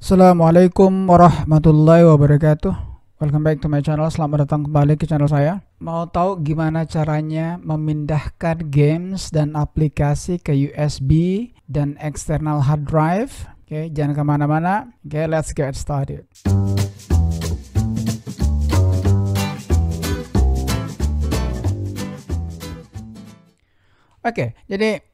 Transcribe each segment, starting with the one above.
Assalamualaikum warahmatullahi wabarakatuh Welcome back to my channel, selamat datang kembali ke channel saya Mau tahu gimana caranya memindahkan games dan aplikasi ke USB dan external hard drive? Oke, okay, jangan kemana-mana Oke, okay, let's get started Oke, okay, jadi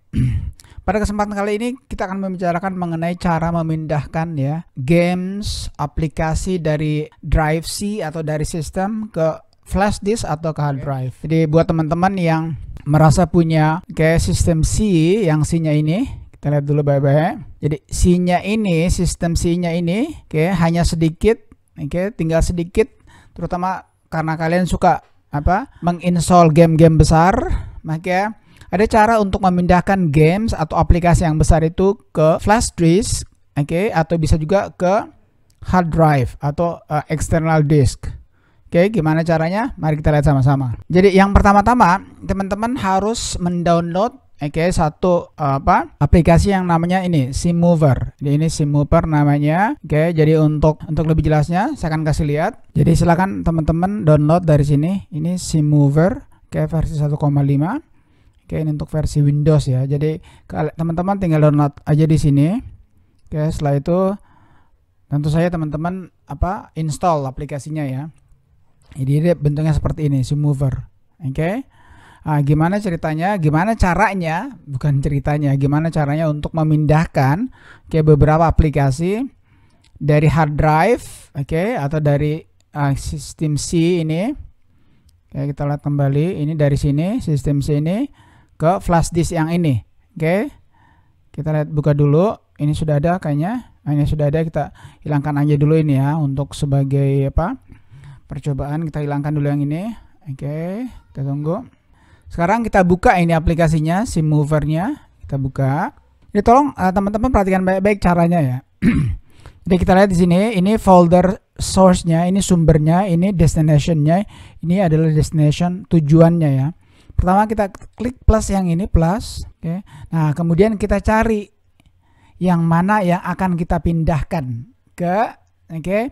pada kesempatan kali ini kita akan membicarakan mengenai cara memindahkan ya games, aplikasi dari drive C atau dari sistem ke flash disk atau ke hard drive. Jadi buat teman-teman yang merasa punya kayak sistem C yang C-nya ini, kita lihat dulu baik-baik. Ya. Jadi C-nya ini, sistem C-nya ini, oke, okay, hanya sedikit, oke, okay, tinggal sedikit terutama karena kalian suka apa? menginstall game-game besar, maka ada cara untuk memindahkan games atau aplikasi yang besar itu ke flash disk, oke, okay, atau bisa juga ke hard drive atau uh, external disk. Oke, okay, gimana caranya? Mari kita lihat sama-sama. Jadi yang pertama-tama, teman-teman harus mendownload oke okay, satu uh, apa aplikasi yang namanya ini Simover. Jadi ini Simover namanya. Oke, okay, jadi untuk untuk lebih jelasnya saya akan kasih lihat. Jadi silakan teman-teman download dari sini. Ini Simover, oke okay, versi 1,5. Oke, ini untuk versi Windows ya. Jadi teman-teman tinggal download aja di sini. Oke, setelah itu tentu saja teman-teman apa install aplikasinya ya. Jadi bentuknya seperti ini, si mover. Oke. Nah, gimana ceritanya? Gimana caranya? Bukan ceritanya, gimana caranya untuk memindahkan ke beberapa aplikasi dari hard drive, oke, okay, atau dari uh, sistem C ini. Oke, okay, kita lihat kembali. Ini dari sini, sistem C ini ke flash disk yang ini. Oke. Kita lihat buka dulu. Ini sudah ada kayaknya. Nah, ini sudah ada kita hilangkan aja dulu ini ya untuk sebagai apa? percobaan kita hilangkan dulu yang ini. Oke, kita tunggu. Sekarang kita buka ini aplikasinya, si movernya. Kita buka. Jadi tolong eh, teman-teman uh, perhatikan baik-baik caranya ya. Jadi kita lihat di sini, ini folder source-nya, ini sumbernya, ini destination-nya, ini adalah destination tujuannya ya. Pertama kita klik plus yang ini plus, oke. Okay. Nah, kemudian kita cari yang mana yang akan kita pindahkan ke oke. Okay.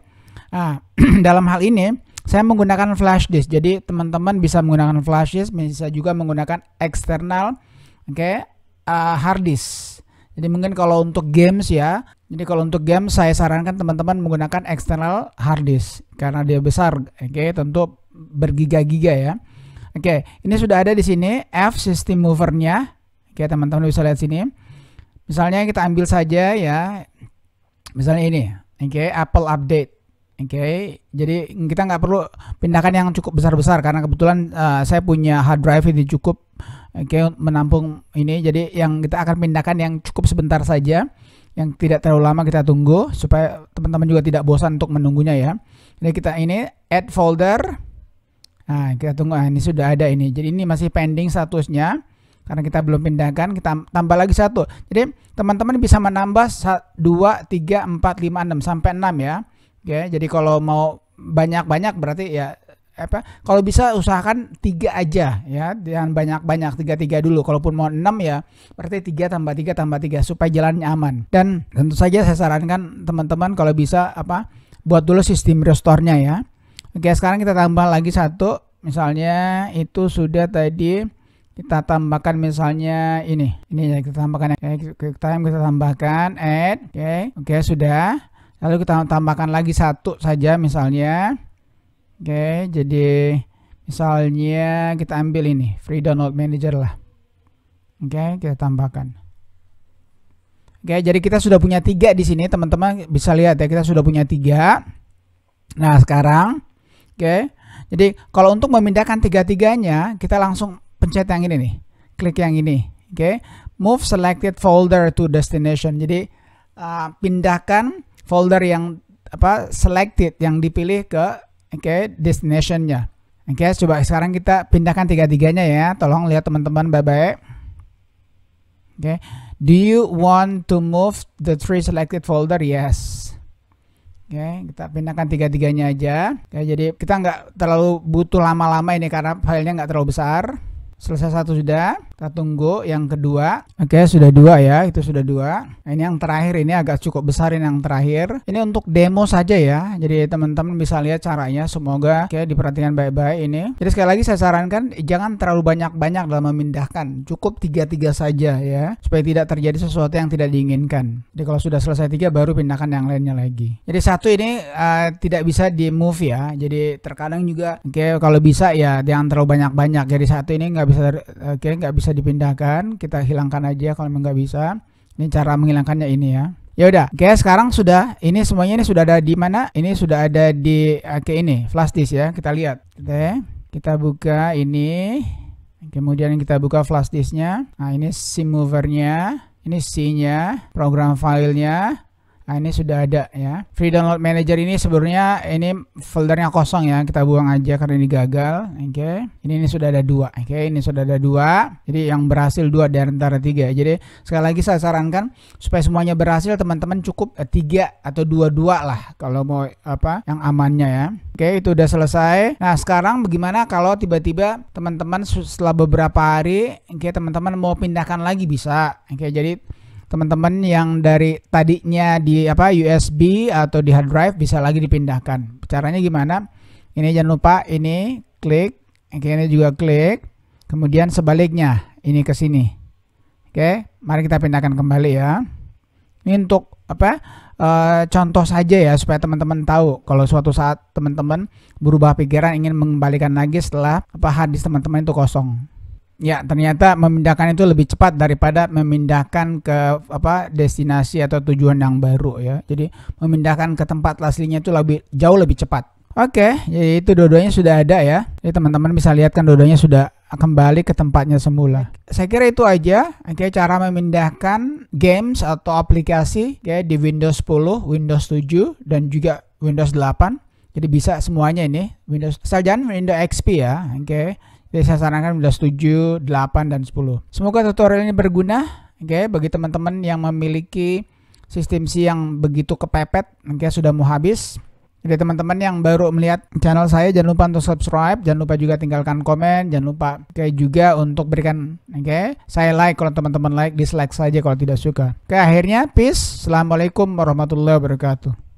Nah, dalam hal ini saya menggunakan flash disk. Jadi teman-teman bisa menggunakan flash disk, bisa juga menggunakan eksternal oke okay, uh, eh, hard disk. Jadi mungkin kalau untuk games ya, jadi kalau untuk game saya sarankan teman-teman menggunakan eksternal hard disk karena dia besar, oke okay, tentu bergiga-giga ya. Oke, ini sudah ada di sini F system movernya. Oke, teman-teman bisa lihat sini. Misalnya kita ambil saja ya, misalnya ini, oke, Apple update. Oke, jadi kita nggak perlu pindahkan yang cukup besar-besar karena kebetulan uh, saya punya hard drive ini cukup, oke, menampung ini. Jadi yang kita akan pindahkan yang cukup sebentar saja, yang tidak terlalu lama kita tunggu supaya teman-teman juga tidak bosan untuk menunggunya ya. Jadi kita ini add folder. Nah, kita tunggu. Nah, ini sudah ada ini. Jadi ini masih pending statusnya karena kita belum pindahkan. Kita tambah lagi satu. Jadi teman-teman bisa menambah dua tiga empat lima enam sampai enam ya. Oke, jadi kalau mau banyak-banyak berarti ya apa kalau bisa usahakan tiga aja ya jangan banyak-banyak tiga tiga dulu kalaupun mau enam ya berarti tiga tambah tiga tambah tiga supaya jalannya aman dan tentu saja saya sarankan teman-teman kalau bisa apa buat dulu sistem restornya ya Oke, sekarang kita tambah lagi satu. Misalnya itu sudah tadi kita tambahkan misalnya ini. Ini ya kita tambahkan. ya. quick time kita tambahkan add. Oke, oke sudah. Lalu kita tambahkan lagi satu saja misalnya. Oke, jadi misalnya kita ambil ini free download manager lah. Oke, kita tambahkan. Oke, jadi kita sudah punya tiga di sini, teman-teman bisa lihat ya kita sudah punya tiga. Nah, sekarang Oke. Okay. Jadi kalau untuk memindahkan tiga-tiganya, kita langsung pencet yang ini nih. Klik yang ini. Oke. Okay. Move selected folder to destination. Jadi uh, pindahkan folder yang apa selected yang dipilih ke oke okay, destinationnya. Oke, okay, coba sekarang kita pindahkan tiga-tiganya ya. Tolong lihat teman-teman baik-baik. Oke. Okay. Do you want to move the three selected folder? Yes. Oke, kita pindahkan tiga-tiganya aja Oke, jadi kita nggak terlalu butuh lama-lama ini karena filenya nggak terlalu besar selesai satu sudah kita tunggu yang kedua. Oke, sudah dua ya. Itu sudah dua. ini yang terakhir ini agak cukup besar ini yang terakhir. Ini untuk demo saja ya. Jadi teman-teman bisa lihat caranya. Semoga oke diperhatikan baik-baik ini. Jadi sekali lagi saya sarankan jangan terlalu banyak-banyak dalam memindahkan. Cukup tiga-tiga saja ya. Supaya tidak terjadi sesuatu yang tidak diinginkan. Jadi kalau sudah selesai tiga baru pindahkan yang lainnya lagi. Jadi satu ini uh, tidak bisa di move ya. Jadi terkadang juga oke kalau bisa ya jangan terlalu banyak-banyak. Jadi satu ini nggak bisa oke eh, nggak bisa bisa dipindahkan kita hilangkan aja kalau nggak bisa ini cara menghilangkannya ini ya ya udah oke sekarang sudah ini semuanya ini sudah ada di mana ini sudah ada di oke ini flash disk ya kita lihat oke kita buka ini kemudian kita buka flash disknya nah ini sim movernya ini C nya program filenya Nah, ini sudah ada ya. Free Download Manager ini sebenarnya ini foldernya kosong ya, kita buang aja karena ini gagal. Oke. Okay. Ini ini sudah ada dua. Oke, okay, ini sudah ada dua. Jadi yang berhasil dua dan antara tiga. Jadi sekali lagi saya sarankan supaya semuanya berhasil teman-teman cukup eh, tiga atau dua-dua lah kalau mau apa yang amannya ya. Oke, okay, itu udah selesai. Nah, sekarang bagaimana kalau tiba-tiba teman-teman setelah beberapa hari, oke okay, teman-teman mau pindahkan lagi bisa. Oke, okay, jadi teman-teman yang dari tadinya di apa USB atau di hard drive bisa lagi dipindahkan. Caranya gimana? Ini jangan lupa ini klik, ini juga klik, kemudian sebaliknya ini ke sini. Oke, mari kita pindahkan kembali ya. Ini untuk apa? E, contoh saja ya supaya teman-teman tahu kalau suatu saat teman-teman berubah pikiran ingin mengembalikan lagi setelah apa hadis teman-teman itu kosong. Ya, ternyata memindahkan itu lebih cepat daripada memindahkan ke apa destinasi atau tujuan yang baru ya. Jadi memindahkan ke tempat aslinya itu lebih jauh lebih cepat. Oke, jadi ya, itu dua sudah ada ya. Jadi teman-teman bisa lihat kan dua sudah kembali ke tempatnya semula. Saya kira itu aja. Oke, cara memindahkan games atau aplikasi kayak di Windows 10, Windows 7 dan juga Windows 8. Jadi bisa semuanya ini Windows, saja, Windows XP ya. Oke. Jadi saya sarankan Windows 7, 8, dan 10. Semoga tutorial ini berguna oke okay, bagi teman-teman yang memiliki sistem C yang begitu kepepet oke okay, sudah mau habis. Jadi teman-teman yang baru melihat channel saya jangan lupa untuk subscribe, jangan lupa juga tinggalkan komen, jangan lupa okay, juga untuk berikan oke okay? saya like kalau teman-teman like, dislike saja kalau tidak suka. Oke okay, akhirnya peace, assalamualaikum warahmatullahi wabarakatuh.